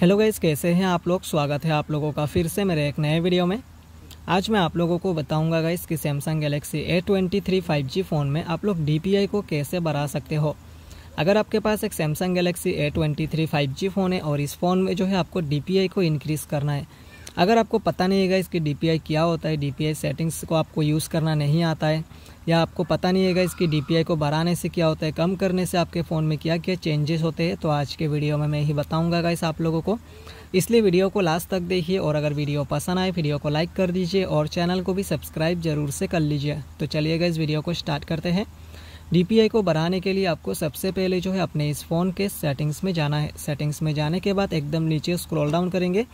hello guys कैसे हैं आप लोग स्वागत है आप लोगों का फिर से मेरे एक नए वीडियो में आज मैं आप लोगों को बताऊंगा गाइज़ कि Samsung Galaxy A twenty three five G phone में आप लोग डी को कैसे बढ़ा सकते हो अगर आपके पास एक Samsung Galaxy A twenty three five G phone है और इस फ़ोन में जो है आपको डी को इनक्रीज़ करना है अगर आपको पता नहीं है इसकी डी क्या होता है डी सेटिंग्स को आपको यूज़ करना नहीं आता है या आपको पता नहीं है इसकी डी को बढ़ाने से क्या होता है कम करने से आपके फ़ोन में क्या क्या चेंजेस होते हैं तो आज के वीडियो में मैं यही बताऊँगा गाइस आप लोगों को इसलिए वीडियो को लास्ट तक देखिए और अगर वीडियो पसंद आए वीडियो को लाइक कर दीजिए और चैनल को भी सब्सक्राइब ज़रूर से कर लीजिए तो चलिएगा इस वीडियो को स्टार्ट करते हैं डी को बढ़ाने के लिए आपको सबसे पहले जो है अपने इस फ़ोन के सेटिंग्स में जाना है सेटिंग्स में जाने के बाद एकदम नीचे स्क्रॉल डाउन करेंगे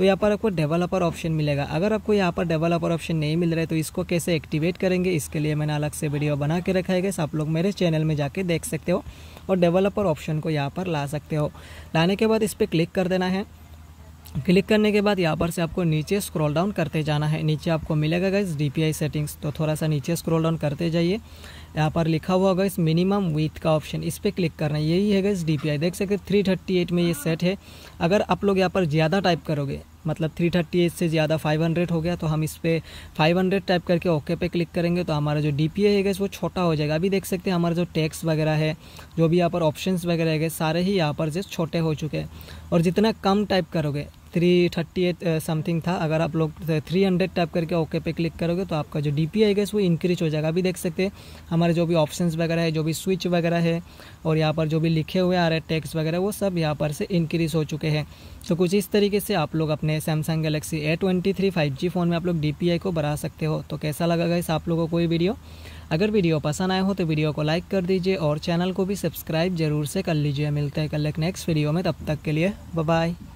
तो यहाँ पर आपको डेवलपर ऑप्शन मिलेगा अगर आपको यहाँ पर डेवलपर ऑप्शन नहीं मिल रहा है तो इसको कैसे एक्टिवेट करेंगे इसके लिए मैंने अलग से वीडियो बना के रखा है गैस आप लोग मेरे चैनल में जाके देख सकते हो और डेवलपर ऑप्शन को यहाँ पर ला सकते हो लाने के बाद इस पर क्लिक कर देना है क्लिक करने के बाद यहाँ पर से आपको नीचे स्क्रॉल डाउन करते जाना है नीचे आपको मिलेगा गाइस डीपीआई सेटिंग्स तो थोड़ा सा नीचे स्क्रॉल डाउन करते जाइए यहाँ पर लिखा हुआ होगा इस मिनिमम विथ का ऑप्शन इस पर क्लिक करना है यही है गाइस डीपीआई देख सकते थ्री थर्टी एट में ये सेट है अगर आप लोग यहाँ पर ज़्यादा टाइप करोगे मतलब 338 से ज़्यादा 500 हो गया तो हम इस पर फाइव टाइप करके ओके पे क्लिक करेंगे तो हमारा जो डी पी है वो छोटा हो जाएगा अभी देख सकते हैं हमारा जो टैक्स वगैरह है जो भी यहाँ पर ऑप्शंस वगैरह है सारे ही यहाँ पर जो छोटे हो चुके हैं और जितना कम टाइप करोगे थ्री थर्टी एट समथिंग था अगर आप लोग थ्री हंड्रेड टाइप करके ओके पे क्लिक करोगे तो आपका जो डी पी आई गैस वो इंक्रीज हो जाएगा अभी देख सकते हैं हमारे जो भी ऑप्शन वगैरह है जो भी स्विच वगैरह है और यहाँ पर जो भी लिखे हुए आ रहे हैं टैक्स वगैरह वो सब यहाँ पर से इंक्रीज हो चुके हैं तो कुछ इस तरीके से आप लोग अपने Samsung Galaxy A twenty three five G phone में आप लोग डी पी आई को बढ़ा सकते हो तो कैसा लगा इस आप लोगों को कोई वीडियो अगर वीडियो पसंद आए हो तो वीडियो को लाइक कर दीजिए और चैनल को भी सब्सक्राइब जरूर से कर लीजिए मिलते हैं कल एक नेक्स्ट वीडियो में तब तक के लिए बाय